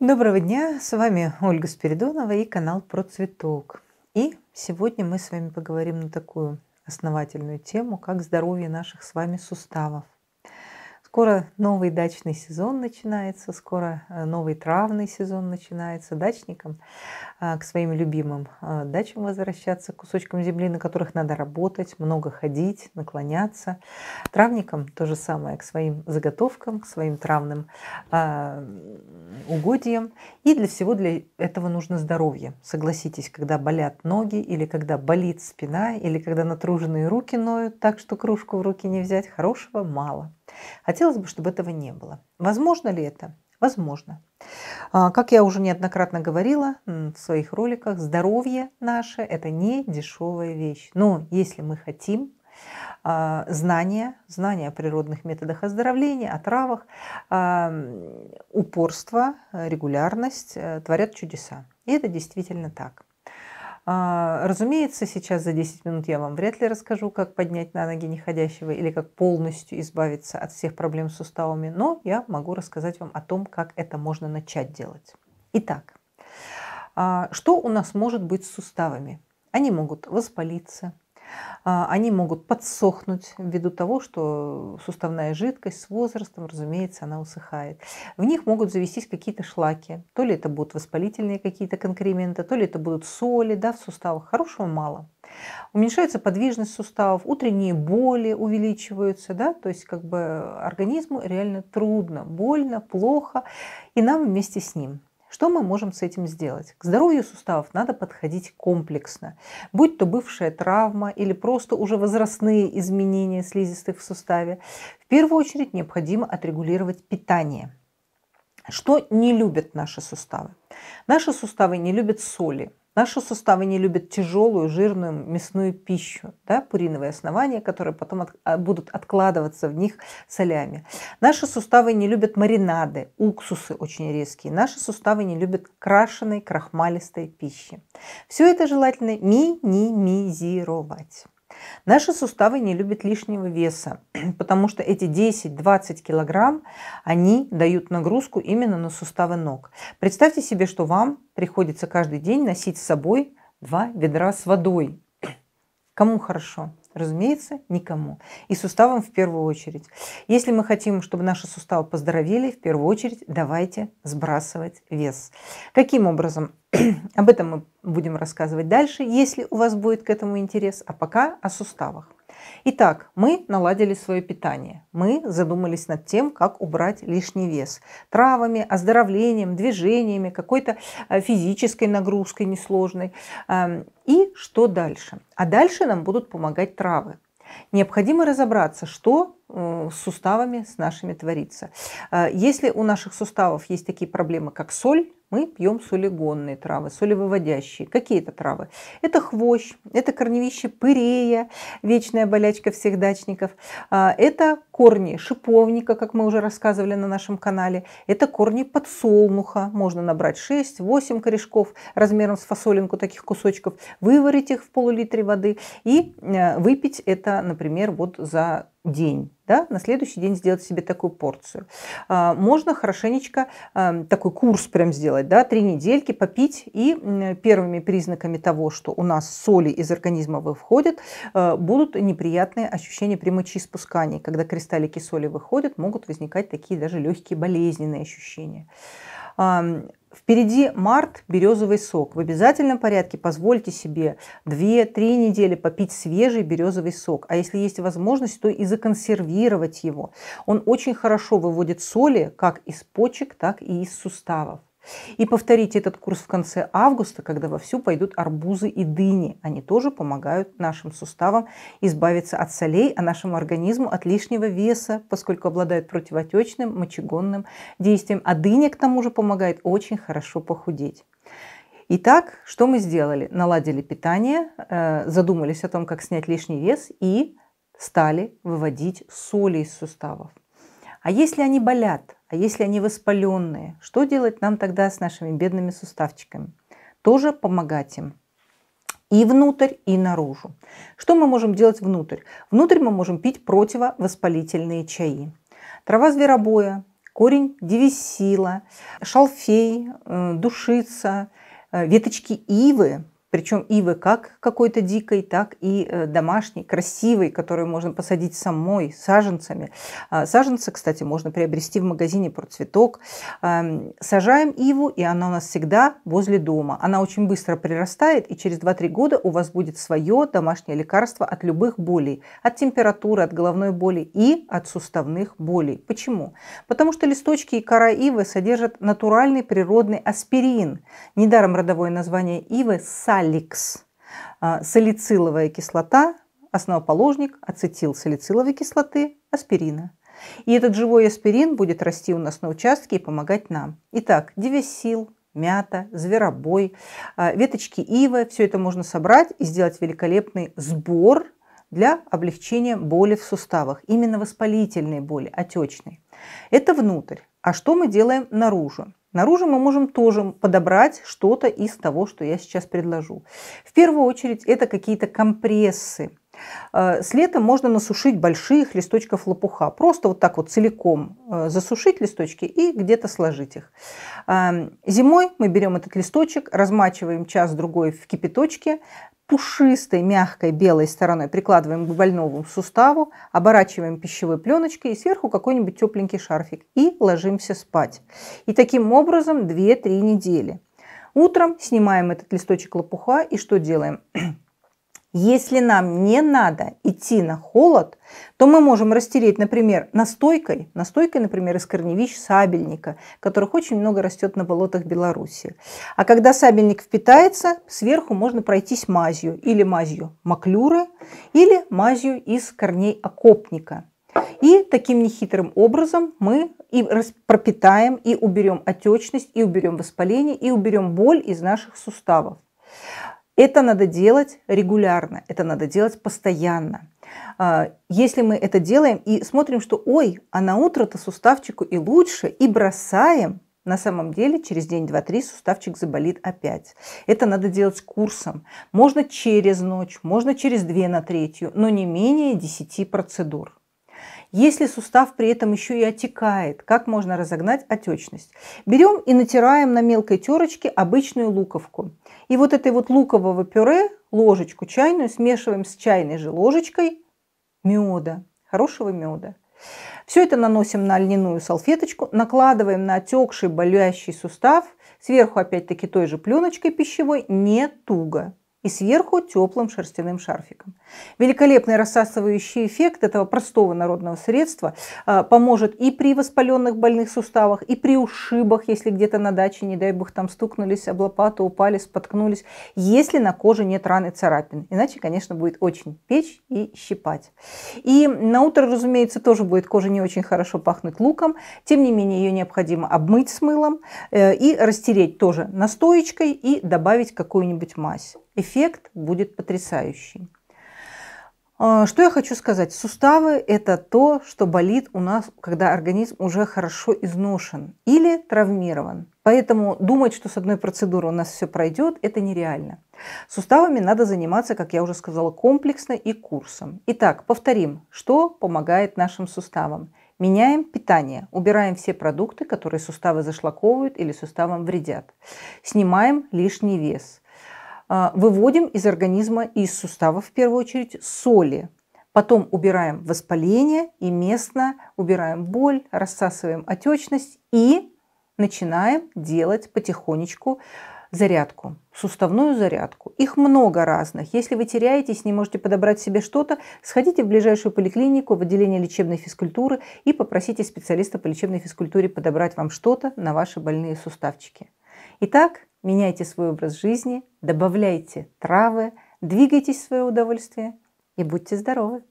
Доброго дня, с вами Ольга Спиридонова и канал «Про цветок». И сегодня мы с вами поговорим на такую основательную тему, как здоровье наших с вами суставов. Скоро новый дачный сезон начинается, скоро э, новый травный сезон начинается. Дачникам э, к своим любимым э, дачам возвращаться, кусочкам земли, на которых надо работать, много ходить, наклоняться. Травникам то же самое, к своим заготовкам, к своим травным угодьям. И для всего для этого нужно здоровье. Согласитесь, когда болят ноги или когда болит спина, или когда натруженные руки ноют так, что кружку в руки не взять, хорошего мало. Хотелось бы, чтобы этого не было. Возможно ли это? Возможно. А, как я уже неоднократно говорила в своих роликах, здоровье наше – это не дешевая вещь. Но если мы хотим а, знания, знания о природных методах оздоровления, о травах, а, упорство, регулярность э, творят чудеса. И это действительно так. А, разумеется, сейчас за 10 минут я вам вряд ли расскажу, как поднять на ноги неходящего или как полностью избавиться от всех проблем с суставами, но я могу рассказать вам о том, как это можно начать делать. Итак, а, что у нас может быть с суставами? Они могут воспалиться, а, они могут подсохнуть ввиду того, что суставная жидкость с возрастом, разумеется, она усыхает. В них могут завестись какие-то шлаки. То ли это будут воспалительные какие-то конкременты, то ли это будут соли да, в суставах. Хорошего мало. Уменьшается подвижность суставов, утренние боли увеличиваются, да, то есть как бы организму реально трудно, больно, плохо, и нам вместе с ним. Что мы можем с этим сделать? К здоровью суставов надо подходить комплексно. Будь то бывшая травма или просто уже возрастные изменения слизистых в суставе, в первую очередь необходимо отрегулировать питание. Что не любят наши суставы? Наши суставы не любят соли, Наши суставы не любят тяжелую, жирную мясную пищу, да, пуриновые основания, которые потом от, а, будут откладываться в них солями. Наши суставы не любят маринады, уксусы очень резкие. Наши суставы не любят крашеной, крахмалистой пищи. Все это желательно минимизировать. Наши суставы не любят лишнего веса, потому что эти 10-20 килограмм, они дают нагрузку именно на суставы ног. Представьте себе, что вам приходится каждый день носить с собой два ведра с водой. Кому хорошо? Разумеется, никому. И суставам в первую очередь. Если мы хотим, чтобы наши суставы поздоровели, в первую очередь давайте сбрасывать вес. Каким образом? Об этом мы будем рассказывать дальше, если у вас будет к этому интерес. А пока о суставах. Итак, мы наладили свое питание. Мы задумались над тем, как убрать лишний вес. Травами, оздоровлением, движениями, какой-то э, физической нагрузкой несложной. Эм, и что дальше? А дальше нам будут помогать травы. Необходимо разобраться, что Э, с суставами с нашими творится. А, если у наших суставов есть такие проблемы, как соль, мы пьем солигонные травы, солевыводящие. Какие это травы? Это хвощ, это корневище пырея, вечная болячка всех дачников. А, это корни шиповника, как мы уже рассказывали на нашем канале. Это корни подсолнуха. Можно набрать 6-8 корешков размером с фасолинку таких кусочков, выварить их в полулитре воды и э, выпить это, например, вот за день, да, на следующий день сделать себе такую порцию. А, можно хорошенечко эм, такой курс прям сделать, да, три недельки попить, и первыми признаками того, что у нас соли из организма выходят, э, будут неприятные ощущения при мочеиспускании. Когда кристаллики соли выходят, могут возникать такие даже легкие болезненные ощущения Впереди март, березовый сок. В обязательном порядке позвольте себе 2-3 недели попить свежий березовый сок. А если есть возможность, то и законсервировать его. Он очень хорошо выводит соли как из почек, так и из суставов. И повторите этот курс в конце августа, когда вовсю пойдут арбузы и дыни. Они тоже помогают нашим суставам избавиться от солей, а нашему организму от лишнего веса, поскольку обладают противотечным, мочегонным действием. А дыня, к тому же, помогает очень хорошо похудеть. Итак, что мы сделали? Наладили питание, э, задумались о том, как снять лишний вес и стали выводить соли из суставов. А если они болят, а если они воспаленные, что делать нам тогда с нашими бедными суставчиками? Тоже помогать им и внутрь, и наружу. Что мы можем делать внутрь? Внутрь мы можем пить противовоспалительные чаи. Трава зверобоя, корень девесила, шалфей, э, душица, э, веточки ивы – причем ивы как какой-то дикой, так и э, домашней, красивой, которую можно посадить самой, саженцами. А, Саженцы, кстати, можно приобрести в магазине про цветок. Эм, сажаем иву, и она у нас всегда возле дома. Она очень быстро прирастает, и через 2-3 года у вас будет свое домашнее лекарство от любых болей. От температуры, от головной боли и от суставных болей. Почему? Потому что листочки и кора ивы содержат натуральный природный аспирин. Недаром родовое название ивы – саль каликс. А, салициловая кислота – основоположник ацетилсалициловой кислоты, аспирина. И этот живой аспирин будет расти у нас на участке и помогать нам. Итак, девясил, мята, зверобой, а, веточки ивы – все это можно собрать и сделать великолепный сбор для облегчения боли в суставах, именно воспалительной боли, отечной. Это внутрь. А что мы делаем наружу? Наружу мы можем тоже подобрать что-то из того, что я сейчас предложу. В первую очередь это какие-то компрессы. Э, с летом можно насушить больших листочков лопуха. Просто вот так вот целиком э, засушить листочки и где-то сложить их. Эм, зимой мы берем этот листочек, размачиваем час-другой в кипяточке, пушистой, мягкой белой стороной прикладываем к больному суставу, оборачиваем пищевой пленочкой и сверху какой-нибудь тепленький шарфик и ложимся спать. И таким образом 2-3 недели. Утром снимаем этот листочек лопуха и что делаем? Если нам не надо идти на холод, то мы можем растереть, например, настойкой, настойкой, например, из корневищ сабельника, которых очень много растет на болотах Беларуси. А когда сабельник впитается, сверху можно пройтись мазью, или мазью маклюры, или мазью из корней окопника. И таким нехитрым образом мы и пропитаем, и уберем отечность, и уберем воспаление, и уберем боль из наших суставов. Это надо делать регулярно, это надо делать постоянно. А, если мы это делаем и смотрим, что ой, а на утро-то суставчику и лучше, и бросаем, на самом деле через день, два, три суставчик заболит опять. Это надо делать курсом. Можно через ночь, можно через две на третью, но не менее 10 процедур. Если сустав при этом еще и отекает, как можно разогнать отечность? Берем и натираем на мелкой терочке обычную луковку. И вот этой вот лукового пюре, ложечку чайную, смешиваем с чайной же ложечкой меда, хорошего меда. Все это наносим на льняную салфеточку, накладываем на отекший болящий сустав, сверху опять-таки той же пленочкой пищевой, не туго и сверху теплым шерстяным шарфиком. Великолепный рассасывающий эффект этого простого народного средства а, поможет и при воспаленных больных суставах, и при ушибах, если где-то на даче, не дай бог, там стукнулись об лопату, упали, споткнулись, если на коже нет раны царапин. Иначе, конечно, будет очень печь и щипать. И на утро, разумеется, тоже будет кожа не очень хорошо пахнуть луком. Тем не менее, ее необходимо обмыть с мылом э, и растереть тоже настоечкой и добавить какую-нибудь мазь эффект будет потрясающий. А, что я хочу сказать? Суставы – это то, что болит у нас, когда организм уже хорошо изношен или травмирован. Поэтому думать, что с одной процедуры у нас все пройдет, это нереально. Суставами надо заниматься, как я уже сказала, комплексно и курсом. Итак, повторим, что помогает нашим суставам. Меняем питание, убираем все продукты, которые суставы зашлаковывают или суставам вредят. Снимаем лишний вес – а, выводим из организма и из сустава в первую очередь соли. Потом убираем воспаление и местно убираем боль, рассасываем отечность и начинаем делать потихонечку зарядку, суставную зарядку. Их много разных. Если вы теряетесь, не можете подобрать себе что-то, сходите в ближайшую поликлинику, в отделение лечебной физкультуры и попросите специалиста по лечебной физкультуре подобрать вам что-то на ваши больные суставчики. Итак, Меняйте свой образ жизни, добавляйте травы, двигайтесь в свое удовольствие и будьте здоровы!